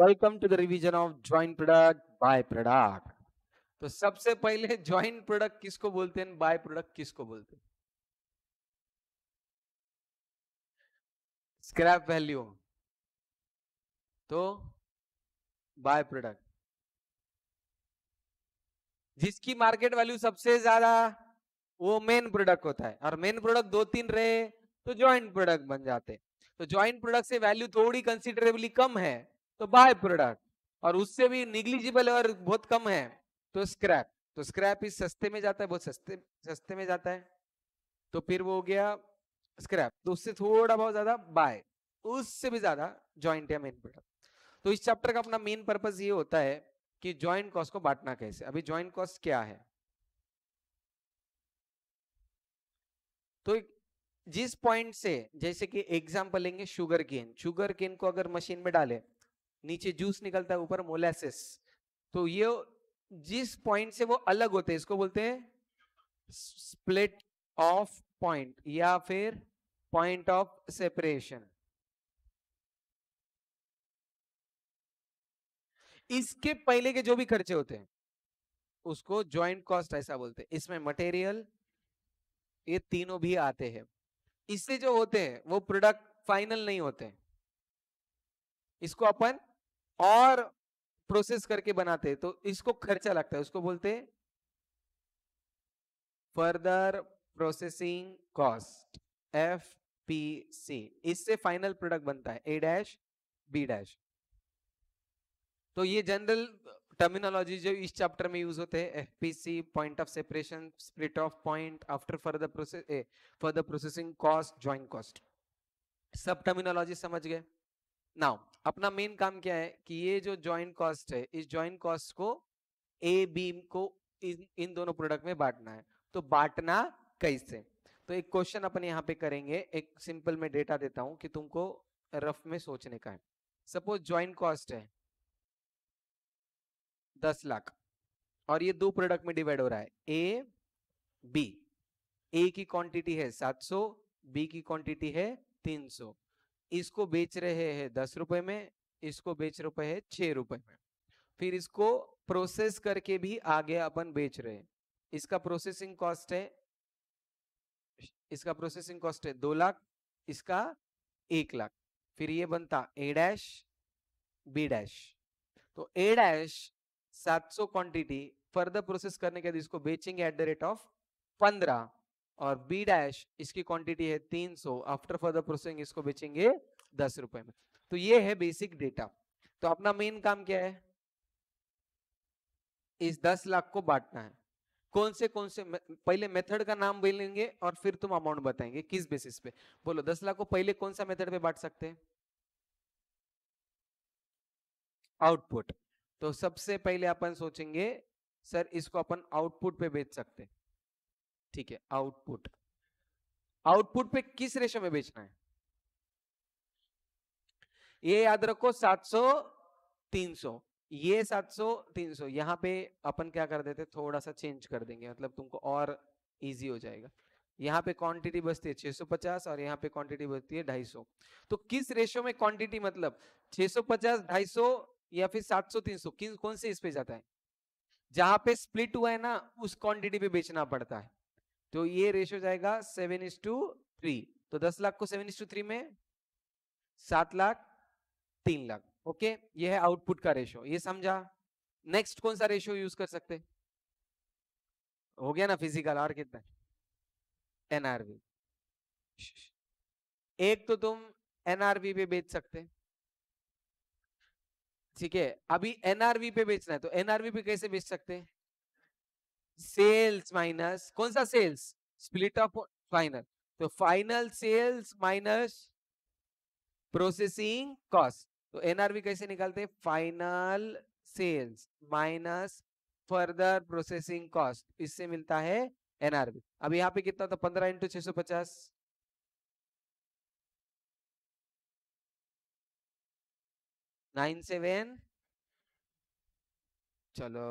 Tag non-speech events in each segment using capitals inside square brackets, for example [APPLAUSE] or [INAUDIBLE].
welcome to the revision of joint product by product तो सबसे पहले ज्वाइंट [LAUGHS] प्रोडक्ट किसको बोलते हैं बाय प्रोडक्ट किसको बोलते हैं स्क्रैप वैल्यू तो बाय प्रोडक्ट जिसकी मार्केट वैल्यू सबसे ज्यादा वो मेन प्रोडक्ट होता है और मेन प्रोडक्ट दो तीन रहे तो ज्वाइंट प्रोडक्ट बन जाते तो ज्वाइंट प्रोडक्ट से वैल्यू थोड़ी कंसिडरेबली कम है तो बाय प्रोडक्ट और उससे भी निग्लिजिबल और बहुत कम है तो स्क्रैप तो स्क्रैप इस सस्ते में जाता है बहुत सस्ते सस्ते में जाता है तो फिर वो हो गया स्क्रैप तो उससे थोड़ा बहुत ज्यादा बाय उससे भी ज्यादा ज्वाइंट या मेन प्रोडक्ट तो इस चैप्टर का अपना मेन पर्पज ये होता है कि ज्वाइंट कॉस्ट को बांटना कैसे अभी ज्वाइंट कॉस्ट क्या है तो जिस पॉइंट से जैसे कि एग्जाम्पल लेंगे शुगर केन शुगर केन को अगर मशीन में डाले नीचे जूस निकलता है ऊपर मोलेसिस तो ये जिस पॉइंट से वो अलग होते हैं इसको बोलते हैं स्प्लिट ऑफ पॉइंट या फिर पॉइंट ऑफ सेपरेशन इसके पहले के जो भी खर्चे होते हैं उसको ज्वाइंट कॉस्ट ऐसा बोलते हैं इसमें मटेरियल ये तीनों भी आते हैं इससे जो होते हैं वो प्रोडक्ट फाइनल नहीं होते इसको अपन और प्रोसेस करके बनाते तो इसको खर्चा लगता है उसको बोलते further processing cost F P C इससे फाइनल प्रोडक्ट बनता है ए डैश बी डैश तो ये जनरल टर्मिनोलॉजी जो इस चैप्टर में यूज होते हैं F P C point of separation split of point after further process further processing cost joint cost सब टर्मिनोलॉजी समझ गए नाउ अपना मेन काम क्या है कि ये जो ज्वाइंट कॉस्ट है इस ज्वाइंट कॉस्ट को ए बी को इन, इन दोनों प्रोडक्ट में बांटना है तो बांटना कैसे तो एक क्वेश्चन अपन यहाँ पे करेंगे एक सिंपल में डेटा देता हूं कि तुमको रफ में सोचने का है सपोज ज्वाइंट कॉस्ट है दस लाख और ये दो प्रोडक्ट में डिवाइड हो रहा है ए बी ए की क्वांटिटी है सात सौ बी की क्वांटिटी है तीन सौ इसको बेच रहे हैं दस रुपए में इसको बेच रुपए है छह रुपए में फिर इसको प्रोसेस करके भी आगे अपन बेच रहे हैं इसका प्रोसेसिंग कॉस्ट है इसका प्रोसेसिंग कॉस्ट है दो लाख इसका एक लाख फिर ये बनता ए डैश बी डैश तो ए डैश सात सौ क्वांटिटी फर्दर प्रोसेस करने के बाद इसको बेचेंगे एट द रेट ऑफ पंद्रह और बी डैश इसकी क्वांटिटी है 300 आफ्टर फर्दर प्रोसेसिंग इसको बेचेंगे दस रुपए में तो ये है बेसिक डेटा तो अपना मेन काम क्या है इस दस लाख को बांटना है कौन से कौन से पहले मेथड का नाम बोलेंगे और फिर तुम अमाउंट बताएंगे किस बेसिस पे बोलो दस लाख को पहले कौन सा मेथड पे बांट सकते हैं आउटपुट तो सबसे पहले अपन सोचेंगे सर इसको अपन आउटपुट पे बेच सकते हैं ठीक है आउटपुट आउटपुट पे किस रेशो में बेचना है ये याद रखो 700 300 ये 700 300 यहाँ पे अपन क्या कर देते थोड़ा सा चेंज कर देंगे मतलब तुमको और इजी हो जाएगा यहाँ पे क्वांटिटी बचती है 650 और यहाँ पे क्वांटिटी बचती है 250 तो किस रेशियो में क्वांटिटी मतलब 650 250 या फिर 700 300 किन कौन से इस पे जाता है जहां पे स्प्लिट हुआ है ना उस क्वांटिटी पे बेचना पड़ता है तो ये रेशियो जाएगा सेवन इज टू थ्री तो दस लाख को सेवन इज टू थ्री में सात लाख तीन लाख ओके ये है आउटपुट का रेशियो ये समझा नेक्स्ट कौन सा रेशियो यूज कर सकते हो गया ना फिजिकल और कितना एनआरवी एक तो तुम एनआरवी पे बेच सकते ठीक है अभी एनआरवी पे बेचना है तो एनआरवी पे कैसे बेच सकते हैं सेल्स माइनस कौन सा सेल्स स्प्लिट ऑफ फाइनल तो final sales minus processing cost तो एनआरवी कैसे निकालते हैं final sales minus further processing cost इससे मिलता है एनआरवी अब यहां पे कितना था पंद्रह इंटू छह सौ पचास नाइन सेवन चलो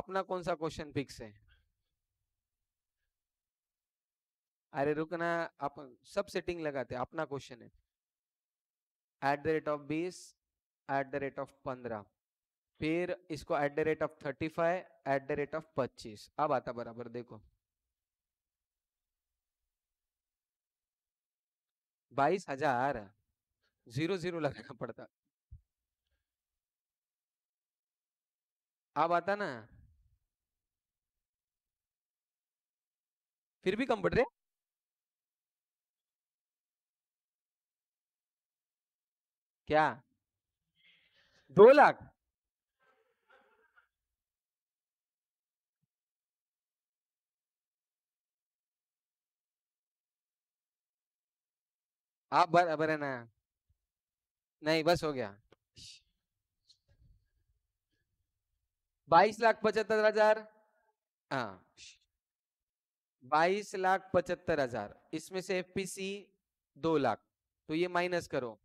अपना कौन सा क्वेश्चन फिक्स है अरे रुकना आप सब सेटिंग लगाते अपना क्वेश्चन है एट द रेट ऑफ बीस एट द रेट ऑफ पंद्रह फिर इसको at the rate of thirty five at the rate of पच्चीस अब आता बराबर देखो बाईस हजार जीरो जीरो लगाना पड़ता अब आता ना फिर भी कम पड़ रहे क्या दो लाख आप बर है ना नहीं बस हो गया बाईस लाख पचहत्तर हजार हाँ बाईस लाख पचहत्तर हजार इसमें से एफपीसी दो लाख तो ये माइनस करो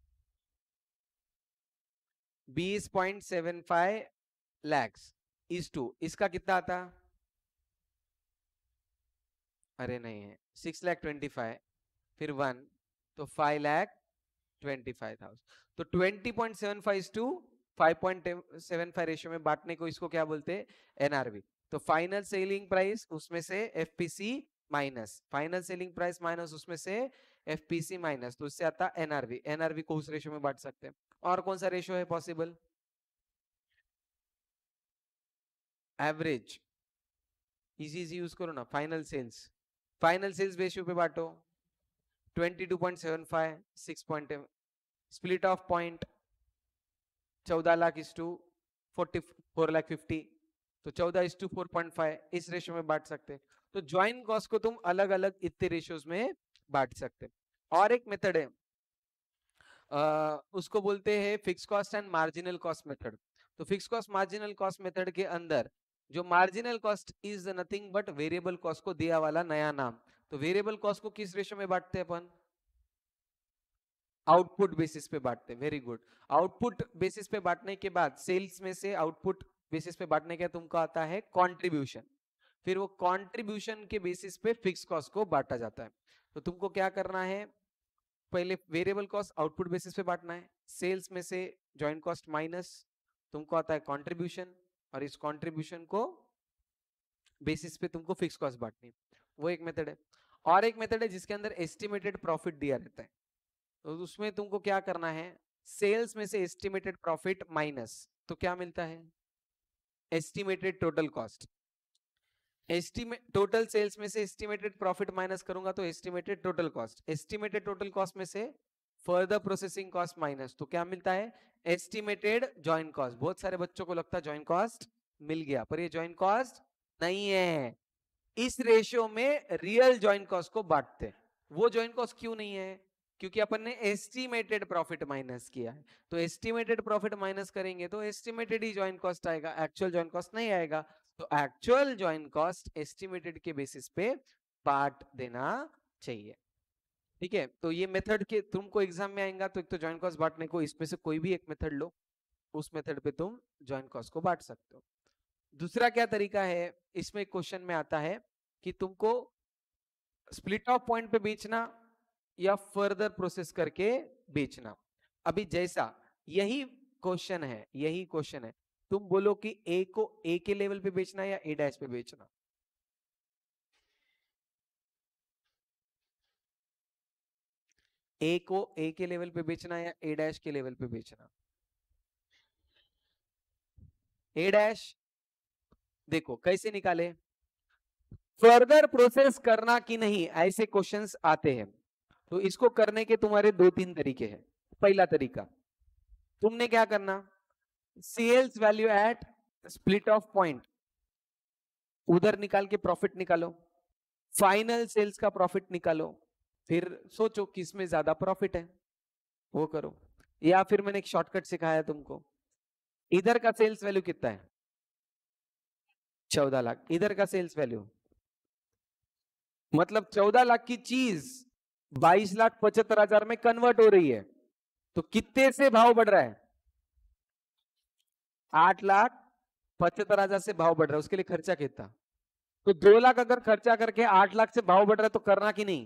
बीस point seven five lakh to इसका कितना आता अरे नहीं है सिक्स लैख ट्वेंटी फाइव फिर वन तो five lakh twenty five thousand तो twenty point seven five two five point seven five ratio में बांटने को इसको क्या बोलते हैं एनआरवी तो फाइनल सेलिंग प्राइस उसमें से FPC minus final selling price minus उसमें से एफपीसी माइनस तो उससे आता एनआरवी एनआरवी को उस रेशियो में बांट सकते हैं और कौन सा रेशियो है possible average easy easy use करो ना final sales final sales ratio पे बांटो 22.75 6.7 split of point 14 lakh is to 44 lakh fifty तो 14 इज टू 4.5 इस रेशियो में बांट सकते हैं तो ज्वाइन कॉस्ट को तुम अलग अलग इतने रेशियोज में बांट सकते हो और एक मेथड है आ, उसको बोलते हैं fix cost and marginal cost method तो fix cost marginal cost method के अंदर जो marginal cost is nothing but variable cost को दिया वाला नया नाम तो वेरिएबल कॉस्ट को किस रेशो में बांटते हैं अपन आउटपुट बेसिस पे बांटते हैं वेरी गुड आउटपुट बेसिस पे बांटने के बाद सेल्स में से आउटपुट बेसिस पे बांटने का तुमको आता है कॉन्ट्रीब्यूशन फिर वो कॉन्ट्रीब्यूशन के बेसिस पे फिक्स कॉस्ट को बांटा जाता है तो तुमको क्या करना है पहले वेरिएबल कॉस्ट आउटपुट बेसिस पे बांटना है सेल्स में से ज्वाइंट कॉस्ट माइनस तुमको आता है कॉन्ट्रीब्यूशन और इस कॉन्ट्रीब्यूशन को बेसिस पे तुमको फिक्स कॉस्ट बांटनी वो एक मेथड है और एक मेथड है जिसके अंदर एस्टिमेटेड प्रॉफिट दिया रहता है तो उसमें तुमको क्या करना है सेल्स में से एस्टिमेटेड प्रॉफिट माइनस तो क्या मिलता है estimated total cost estimate total sales में से एस्टिमेटेड प्रॉफिट माइनस करूंगा तो estimated total cost estimated total cost में से फर्दर प्रोसेसिंग कॉस्ट माइनस तो क्या मिलता है एस्टिमेटेड ज्वाइंट कॉस्ट बहुत सारे बच्चों को लगता है ज्वाइंट कॉस्ट मिल गया पर ये ज्वाइंट कॉस्ट नहीं है इस रेशियो में रियल ज्वाइंट कॉस्ट को बांटते वो ज्वाइंट कॉस्ट क्यों नहीं है क्योंकि अपन ने एस्टिमेटेड प्रॉफिट माइनस किया है तो एस्टिमेटेड प्रॉफिट माइनस करेंगे तो एस्टिमेटेड ही ज्वाइंट कॉस्ट आएगा एक्चुअल ज्वाइंट कॉस्ट नहीं आएगा तो एक्चुअल ज्वाइन कॉस्ट एस्टिमेटेड के बेसिस पे पार्ट देना चाहिए ठीक है तो ये मेथड के तुमको एग्जाम में आएगा तो एक तो ज्वाइन कॉस्ट बांटने को इसमें से कोई भी एक मेथड लो उस मेथड पे तुम ज्वाइन कॉस्ट को बांट सकते हो दूसरा क्या तरीका है इसमें क्वेश्चन में आता है कि तुमको स्प्लिट ऑफ पॉइंट पे बेचना या फर्दर प्रोसेस करके बेचना अभी जैसा यही क्वेश्चन है यही क्वेश्चन है तुम बोलो कि ए को ए के लेवल पे बेचना या ए डैश पे बेचना ए को ए के लेवल पे बेचना या ए डैश के लेवल पे बेचना ए डैश देखो कैसे निकाले फर्दर प्रोसेस करना कि नहीं ऐसे क्वेश्चंस आते हैं तो इसको करने के तुम्हारे दो तीन तरीके हैं पहला तरीका तुमने क्या करना sales value at split of point उधर निकाल के प्रॉफिट निकालो फाइनल सेल्स का प्रॉफिट निकालो फिर सोचो किस में ज्यादा प्रॉफिट है वो करो या फिर मैंने एक शॉर्टकट सिखाया तुमको इधर का सेल्स वैल्यू कितना है चौदह लाख इधर का सेल्स वैल्यू मतलब चौदह लाख की चीज बाईस लाख पचहत्तर हजार में कन्वर्ट हो रही है तो कितने से भाव बढ़ रहा है आठ लाख पचहत्तर हजार से भाव बढ़ रहा है उसके लिए खर्चा कितना तो दो लाख अगर खर्चा करके आठ लाख से भाव बढ़ रहा है तो करना कि नहीं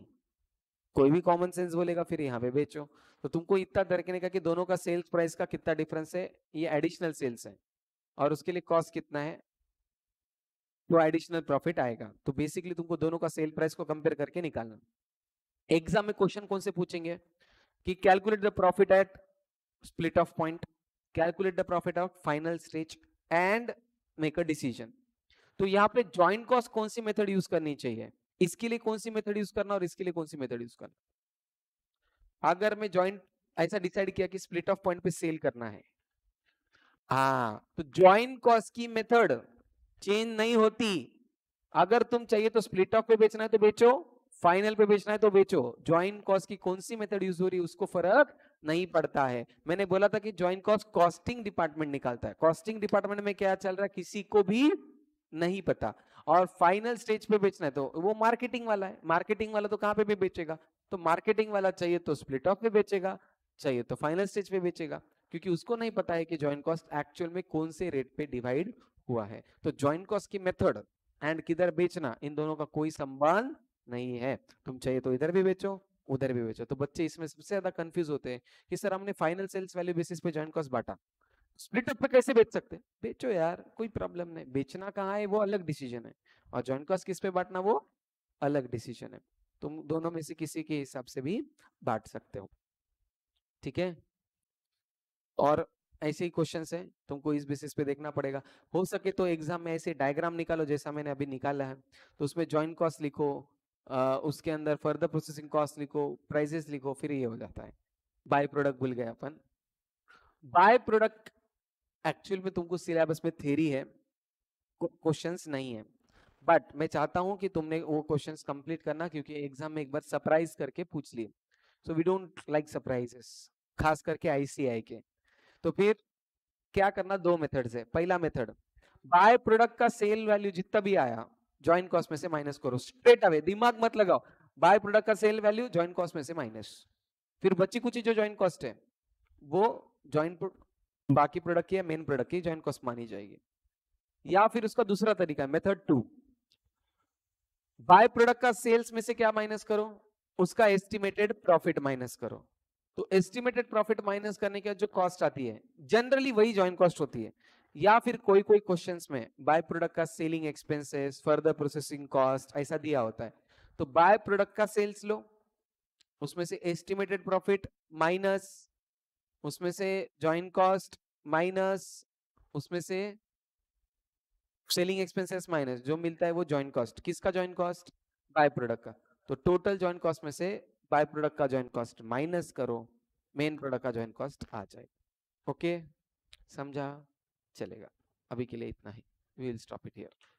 कोई भी कॉमन सेंस बोलेगा फिर यहाँ पे बेचो तो तुमको इतना दरकने का कि दोनों का सेल्स प्राइस का कितना डिफरेंस है ये एडिशनल सेल्स है और उसके लिए कॉस्ट कितना है तो एडिशनल प्रॉफिट आएगा तो बेसिकली तुमको दोनों का सेल प्राइस को कंपेयर करके निकालना एग्जाम में क्वेश्चन कौन से पूछेंगे कि calculate the profit at split of point calculate the profit of final stage and make a decision तो यहाँ पे ज्वाइंट कॉस्ट कौन सी मेथड यूज करनी चाहिए इसके लिए कौन सी मेथड यूज करना और इसके लिए कौन सी मेथड यूज करना अगर मैं ज्वाइंट ऐसा डिसाइड किया कि स्प्लिट ऑफ पॉइंट पे सेल करना है आ, हाँ, तो ज्वाइंट कॉस्ट की मेथड चेंज नहीं होती अगर तुम चाहिए तो स्प्लिट ऑफ पे बेचना है तो बेचो फाइनल पे बेचना है तो बेचो ज्वाइंट कॉस्ट की कौन सी मेथड यूज हो रही है उसको फर्क नहीं पड़ता है मैंने बोला था कि ज्वाइंट कॉस्ट कॉस्टिंग डिपार्टमेंट निकालता है कॉस्टिंग डिपार्टमेंट में क्या चल रहा है किसी को भी नहीं पता और फाइनल स्टेज पे बेचना है तो वो मार्केटिंग वाला है मार्केटिंग वाला तो कहाँ पे भी बेचेगा तो मार्केटिंग वाला चाहिए तो स्प्लिट ऑफ पे बेचेगा चाहिए तो फाइनल स्टेज पे बेचेगा क्योंकि उसको नहीं पता है कि ज्वाइंट कॉस्ट एक्चुअल में कौन से रेट पे डिवाइड हुआ है तो ज्वाइंट कॉस्ट की मेथड एंड किधर बेचना इन दोनों का कोई संबंध नहीं है तुम चाहिए तो इधर भी बेचो उधर भी बेचो तो बच्चे इसमें सबसे ज्यादा कंफ्यूज होते हैं कि सर हमने फाइनल सेल्स वैल्यू बेसिस पे जॉइंट कॉस्ट बांटा स्प्लिट अप पे कैसे बेच सकते हैं बेचो यार कोई प्रॉब्लम नहीं बेचना कहाँ है वो अलग डिसीजन है और जॉइंट कॉस्ट किस पे बांटना वो अलग डिसीजन है तुम दोनों में से किसी के हिसाब से भी बांट सकते हो ठीक है और ऐसे ही क्वेश्चन है तुमको इस बेसिस पे देखना पड़ेगा हो सके तो एग्जाम में ऐसे डायग्राम निकालो जैसा मैंने अभी निकाला है तो उसमें ज्वाइन कॉस्ट लिखो आ, उसके अंदर फर्दर प्रोसेसिंग कॉस्ट लिखो प्राइजेस लिखो फिर ये हो जाता है बाय प्रोडक्ट भूल गए अपन बाय प्रोडक्ट एक्चुअल में तुमको सिलेबस में थेरी है क्वेश्चंस नहीं है बट मैं चाहता हूं कि तुमने वो क्वेश्चंस कंप्लीट करना क्योंकि एग्जाम में एक बार सरप्राइज करके पूछ लिए so we don't like surprises खास करके आईसीआई के तो फिर क्या करना दो मेथड्स है पहला मेथड बाय प्रोडक्ट का सेल वैल्यू जितना भी आया ज्वाइन कॉस्ट में से माइनस करो स्ट्रेट अवे दिमाग मत लगाओ बाय प्रोडक्ट का सेल वैल्यू ज्वाइन कॉस्ट में से माइनस फिर बची कुछ जो ज्वाइन कॉस्ट है वो ज्वाइन बाकी प्रोडक्ट की या मेन प्रोडक्ट की ज्वाइन कॉस्ट मानी जाएगी या फिर उसका दूसरा तरीका मेथड टू बाय प्रोडक्ट का सेल्स में से क्या माइनस करो उसका एस्टिमेटेड प्रॉफिट माइनस करो तो एस्टिमेटेड प्रॉफिट माइनस करने के बाद जो कॉस्ट आती है जनरली वही ज्वाइन कॉस्ट होती है या फिर कोई कोई क्वेश्चन में बाय प्रोडक्ट का selling expenses further processing cost ऐसा दिया होता है तो बाय प्रोडक्ट का सेल्स लो उसमें से एस्टिमेटेड प्रॉफिट माइनस उसमें से जॉइंट कॉस्ट माइनस उसमें से सेलिंग एक्सपेंसेस माइनस जो मिलता है वो ज्वाइंट कॉस्ट किसका जॉइंट कॉस्ट बाय प्रोडक्ट का तो टोटल ज्वाइंट कॉस्ट में से बाय प्रोडक्ट का ज्वाइंट कॉस्ट माइनस करो मेन प्रोडक्ट का ज्वाइंट कॉस्ट आ जाएगा ओके समझा चलेगा अभी के लिए इतना ही we will stop it here